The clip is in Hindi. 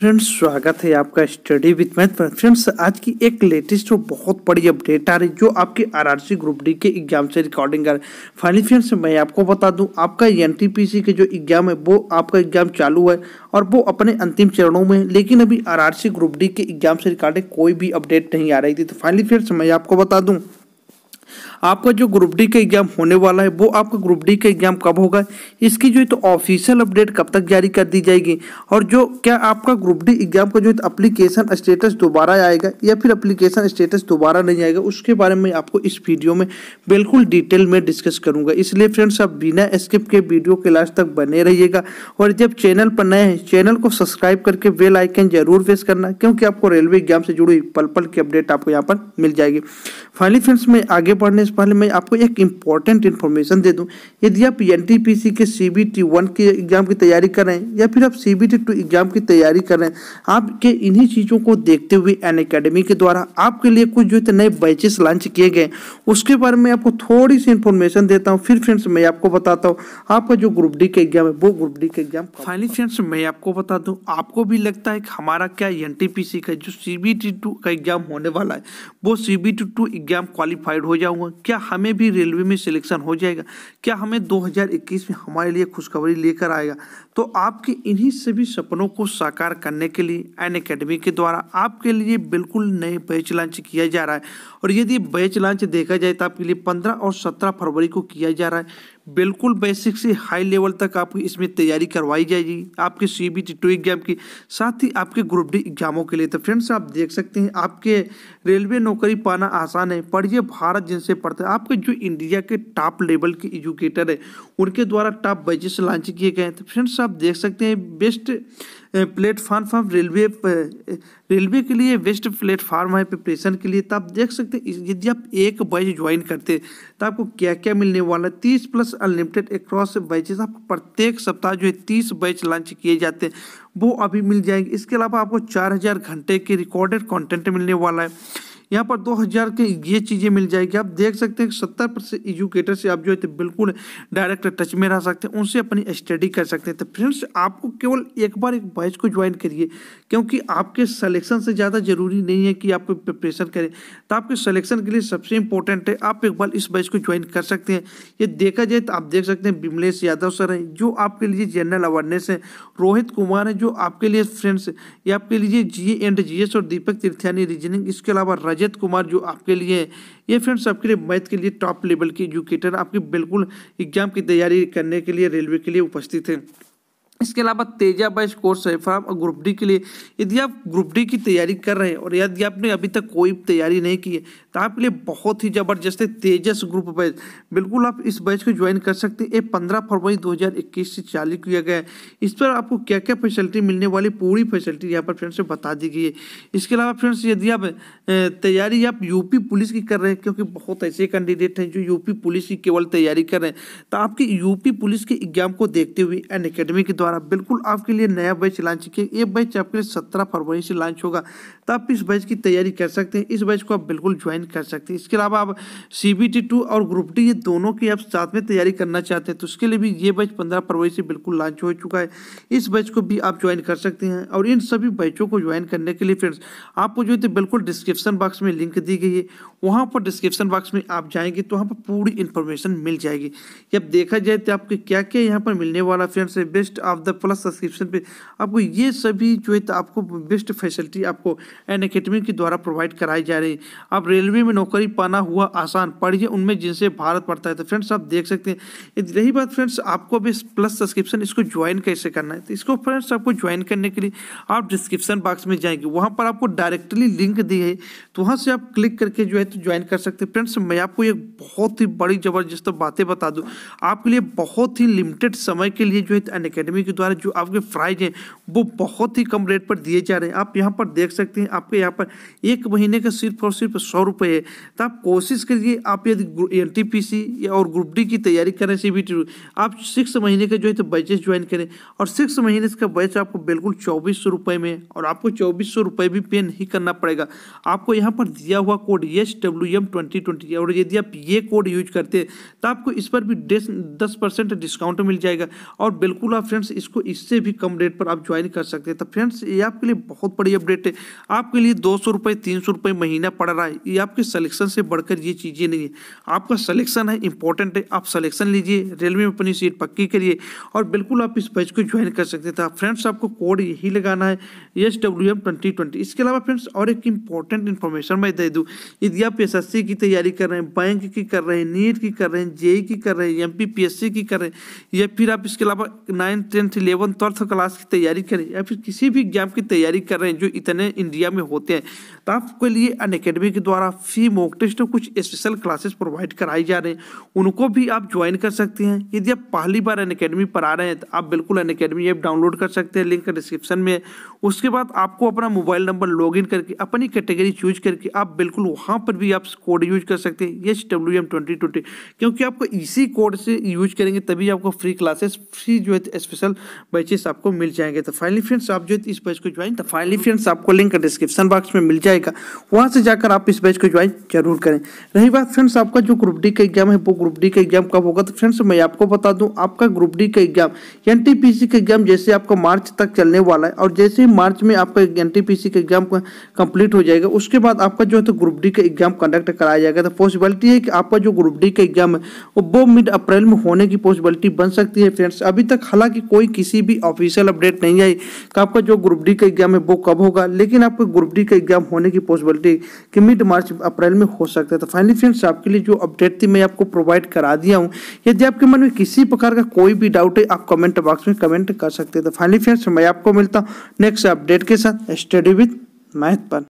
फ्रेंड्स स्वागत है आपका स्टडी विथ मैथ पर फ्रेंड्स आज की एक लेटेस्ट और बहुत बड़ी अपडेट आ रही जो आपके आरआरसी ग्रुप डी के एग्जाम से रिकॉर्डिंग कर फाइनली फ्रेंड्स मैं आपको बता दूं आपका एनटीपीसी के जो एग्जाम है वो आपका एग्जाम चालू है और वो अपने अंतिम चरणों में लेकिन अभी आर ग्रुप डी के एग्जाम से रिकॉर्डिंग कोई भी अपडेट नहीं आ रही थी तो फाइनली फ्रेंड्स मैं आपको बता दूँ आपका जो ग्रुप डी का एग्जाम होने वाला है वो आपका ग्रुप डी का एग्जाम कब होगा इसकी जो है तो ऑफिशियल अपडेट कब तक जारी कर दी जाएगी और जो क्या आपका ग्रुप डी एग्जाम का जो है अप्लीकेशन तो स्टेटस दोबारा आएगा या फिर अप्लीकेशन स्टेटस दोबारा नहीं आएगा उसके बारे में आपको इस वीडियो में बिल्कुल डिटेल में डिस्कस करूँगा इसलिए फ्रेंड्स आप बिना स्किप के वीडियो के लास्ट तक बने रहिएगा और जब चैनल पर नए हैं चैनल को सब्सक्राइब करके बेल आइकन जरूर प्रेस करना क्योंकि आपको रेलवे एग्जाम से जुड़ी पल पल की अपडेट आपको यहाँ पर मिल जाएगी फाइनली फ्रेंड्स में आगे बढ़ने फ्रेंड्स पहले मैं आपको एक इंपॉर्टेंट इन्फॉर्मेशन दे दूं यदि आप एन के टी वन के एग्जाम की तैयारी कर रहे हैं या फिर आप सीबीटी टू एग्जाम की तैयारी कर रहे हैं आपके इन्हीं चीज़ों को देखते हुए एन अकेडमी के द्वारा आपके लिए कुछ जो नए बैचेस लॉन्च किए गए उसके बारे में आपको थोड़ी सी इन्फॉर्मेशन देता हूँ फिर फ्रेंड्स मैं आपको बताता हूँ आपका जो ग्रुप डी का एग्जाम है वो ग्रुप डी का एग्जाम फाइनली फ्रेंड्स मैं आपको बता दूँ आपको भी लगता है कि हमारा क्या एन का जो सी बी का एग्जाम होने वाला है वो सी बी एग्जाम क्वालिफाइड हो जाऊंगा क्या हमें भी रेलवे में सिलेक्शन हो जाएगा क्या हमें 2021 में हमारे लिए खुशखबरी लेकर आएगा तो आपके इन्हीं सभी सपनों को साकार करने के लिए एन अकेडमी के द्वारा आपके लिए बिल्कुल नए बैच लॉन्च किया जा रहा है और यदि बैच लॉन्च देखा जाए तो आपके लिए पंद्रह और सत्रह फरवरी को किया जा रहा है बिल्कुल बेसिक से हाई लेवल तक आपकी इसमें तैयारी करवाई जाएगी आपके C B T two exam की साथ ही आपके ग्रुप डी एग्जामों के लिए तो फ्रेंड्स आप देख सकते हैं आपके रेलवे नौकरी पाना आसान है पढ़िए भारत जिनसे पढ़ते हैं आपके जो इंडिया के टॉप लेवल के एजुकेटर हैं उनके द्वारा टॉप बैचेस लॉन्च किए गए हैं तो फ्रेंड्स आप देख सकते हैं best platform for railway railway के लिए बेस्ट प्लेटफॉर्म है प्रिपरेशन के लिए तो आप देख सकते हैं यदि आप एक बैच ज्वाइन करते तो आपको क्या क्या मिलने वाला है तीस प्लस अनलिमिटेड अक्रॉस बैचेस आपको प्रत्येक सप्ताह जो है तीस बैच लॉन्च किए जाते हैं वो अभी मिल जाएंगे इसके अलावा आपको चार हज़ार घंटे के रिकॉर्डेड कंटेंट मिलने वाला है यहाँ पर 2000 के ये चीज़ें मिल जाएगी आप देख सकते हैं सत्तर परसेंट एजुकेटर से आप जो है तो बिल्कुल डायरेक्ट टच में रह सकते हैं उनसे अपनी स्टडी कर सकते हैं तो फ्रेंड्स आपको केवल एक बार एक बैच को ज्वाइन करिए क्योंकि आपके सलेक्शन से ज़्यादा ज़रूरी नहीं है कि आप प्रिपरेशन करें तो आपके सलेक्शन के लिए सबसे इंपॉर्टेंट है आप एक बार इस बैच को ज्वाइन कर सकते हैं ये देखा जाए तो आप देख सकते हैं विमलेश यादव सर हैं जो आपके लिए जनरल अवेयरनेस है रोहित कुमार है जो आपके लिए फ्रेंड्स ये आपके लिए जी एंड जी और दीपक तीर्थानी रीजनिंग इसके अलावा रजत कुमार जो आपके लिए ये फ्रेंड्स आपके लिए मैथ के लिए टॉप लेवल के एजुकेटर आपकी बिल्कुल एग्जाम की तैयारी करने के लिए रेलवे के लिए उपस्थित हैं इसके अलावा तेजा बैच कोर्स है फार्म और ग्रुप डी के लिए यदि आप ग्रुप डी की तैयारी कर रहे हैं और यदि आपने अभी तक कोई तैयारी नहीं की है तो आपके लिए बहुत ही ज़बरदस्त है तेजस ग्रुप बैच बिल्कुल आप इस बैच को ज्वाइन कर सकते हैं ये पंद्रह फरवरी 2021 से चालू किया गया है इस पर आपको क्या क्या फैसिलिटी मिलने वाली पूरी फैसिलिटी यहाँ पर फ्रेंड्स बता दी गई है इसके अलावा फ्रेंड्स यदि आप तैयारी आप यूपी पुलिस की कर रहे हैं क्योंकि बहुत ऐसे कैंडिडेट हैं जो यूपी पुलिस की केवल तैयारी कर रहे हैं तो आपकी यूपी पुलिस के एग्जाम को देखते हुए अन के द्वारा बिल्कुल आपके लिए नया बैच लॉन्च किया ये बैच आपके लिए सत्रह फरवरी से लॉन्च होगा तो आप इस बैच की तैयारी कर सकते हैं इस बैच को आप बिल्कुल ज्वाइन कर सकते हैं इसके अलावा आप सी बी टी टू और ग्रुप डी ये दोनों की आप साथ में तैयारी करना चाहते हैं तो उसके लिए भी ये बैच पंद्रह फरवरी से बिल्कुल लॉन्च हो चुका है इस बैच को भी आप ज्वाइन कर सकते हैं और इन सभी बैचों को ज्वाइन करने के लिए फ्रेंड्स आपको जो है तो बिल्कुल डिस्क्रिप्शन बॉक्स में लिंक दी गई है वहाँ पर डिस्क्रिप्शन बॉक्स में आप जाएंगे तो वहाँ पर पूरी इन्फॉर्मेशन मिल जाएगी जब देखा जाए तो आपके क्या क्या यहाँ पर मिलने वाला friends best app of the plus subscription पे आपको ये सभी जो है तो आपको बेस्ट फैसिलिटी आपको एन अकेडमी के द्वारा प्रोवाइड कराई जा रही है आप रेलवे में नौकरी पाना हुआ आसान पढ़िए उनमें जिनसे भारत पड़ता है तो फ्रेंड्स आप देख सकते हैं रही बात फ्रेंड्स आपको अभी प्लस सब्सक्रिप्शन इसको ज्वाइन कैसे करना है तो इसको फ्रेंड्स आपको ज्वाइन करने के लिए आप डिस्क्रिप्शन बॉक्स में जाएंगे वहाँ पर आपको डायरेक्टली लिंक दी है तो वहाँ से आप क्लिक करके जो है तो ज्वाइन कर सकते हैं फ्रेंड्स मैं आपको एक बहुत ही बड़ी ज़बरदस्त बातें बता दूँ आपके लिए बहुत ही लिमिटेड समय के लिए जो है अन तो अकेडमी के द्वारा जो आपके प्राइज हैं वो बहुत ही कम रेट पर दिए जा रहे हैं आप यहाँ पर देख सकते हैं आपके यहाँ पर एक महीने का सिर्फ और सिर्फ सौ रुपये है तो आप कोशिश करिए आप यदि एन टी पी सी या और ग्रुप डी की तैयारी करने से भी आप सिक्स महीने का जो है तो बैचेस ज्वाइन करें और सिक्स महीने का बैच आपको बिल्कुल चौबीस सौ रुपये में और आपको चौबीस सौ रुपये भी पे नहीं करना पड़ेगा आपको यहाँ पर दिया हुआ code H W M twenty twenty और यदि आप ये कोड यूज करते हैं तो आपको इस पर भी दस परसेंट डिस्काउंट मिल जाएगा और बिल्कुल आप फ्रेंड्स इसको इससे भी कम रेट पर आप ज्वाइन कर सकते हैं तो फ्रेंड्स ये आपके लिए बहुत बड़ी अपडेट है आपके लिए दो सौ रुपये तीन सौ रुपये महीना पड़ रहा है ये आपके सलेक्शन से बढ़कर ये चीज़ें नहीं है आपका सलेक्शन है इंपॉर्टेंट है आप सलेक्शन लीजिए रेलवे में अपनी सीट पक्की करिए और बिल्कुल आप इस बैच को ज्वाइन कर सकते थे फ्रेंड्स तो आपको कोड यही लगाना है S W M twenty twenty इसके अलावा फ्रेंड्स और एक इंपॉर्टेंट इन्फॉर्मेशन मैं दे दूँ यदि आप एस एस सी की तैयारी कर रहे हैं बैंक की कर रहे हैं नीट की कर रहे हैं जेई e e की कर रहे हैं M P P S C की कर रहे हैं या फिर आप इसके अलावा nine ten tenth eleven twelfth class की तैयारी करें या फिर किसी भी एग्जाम की तैयारी कर रहे हैं जो इतने इंडिया में होते हैं तो आपके लिए अन अकेडमी के द्वारा फ्री मॉक टेस्ट और कुछ स्पेशल क्लासेस प्रोवाइड कराई जा रहे हैं उनको भी आप ज्वाइन कर सकते हैं यदि आप पहली बार अन अकेडमी पर आ रहे हैं तो आप बिल्कुल अन अकेडमी ऐप डाउनलोड कर सकते हैं लिंक डिस्क्रिप्शन में उसके बाद आपको अपना मोबाइल नंबर लॉग करके अपनी कैटेगरी चूज करके आप बिल्कुल वहाँ पर भी आप कोड यूज कर सकते हैं H W M twenty twenty क्योंकि आपको इसी कोड से यूज करेंगे तभी आपको फ्री क्लासेस फ्री जो है स्पेशल बैचेस आपको मिल जाएंगे तो फाइनली फ्रेंड्स आप जो इस बैच को ज्वाइन तो फाइनली फ्रेंड्स आपको लिंक डिस्क्रिप्शन बॉक्स में मिल जाएगा वहाँ से जाकर आप इस बैच को ज्वाइन जरूर करें रही बात फ्रेंड्स आपका जो ग्रुप डी का एग्जाम है वो ग्रुप डी का एग्जाम कब होगा तो फ्रेंड्स मैं आपको बता दूँ आपका ग्रुप डी का एग्जाम एन का एग्जाम जैसे आपका मार्च तक चलने वाला है और जैसे ही मार्च में आपका एन का एग्जाम कंप्लीट हो जाएगा उसके बाद आपका जो है तो ग्रुप डी का एग्जाम कंडक्ट कराया जाएगा तो पॉसिबिलिटी है कि आपका जो ग्रुप डी का एग्जाम है वो मिड अप्रैल में होने की पॉसिबिलिटी बन सकती है फ्रेंड्स अभी तक हालांकि कोई किसी भी ऑफिशियल अपडेट नहीं आई कि तो आपका जो ग्रुप डी का एग्जाम है वो कब होगा लेकिन आपको ग्रुप डी का एग्जाम होने की पॉसिबिलिटी कि मिड मार्च अप्रैल में हो सकता है तो फाइनली फ्रेंड्स आपके लिए जो अपडेट थी मैं आपको प्रोवाइड करा दिया हूँ यदि आपके मन में किसी प्रकार का कोई भी डाउट है आप कमेंट बॉक्स में कमेंट कर सकते हैं तो फाइनली फ्रेंड्स मैं आपको मिलता हूँ नेक्स्ट अपडेट के साथ स्टडी विथ मैथ पर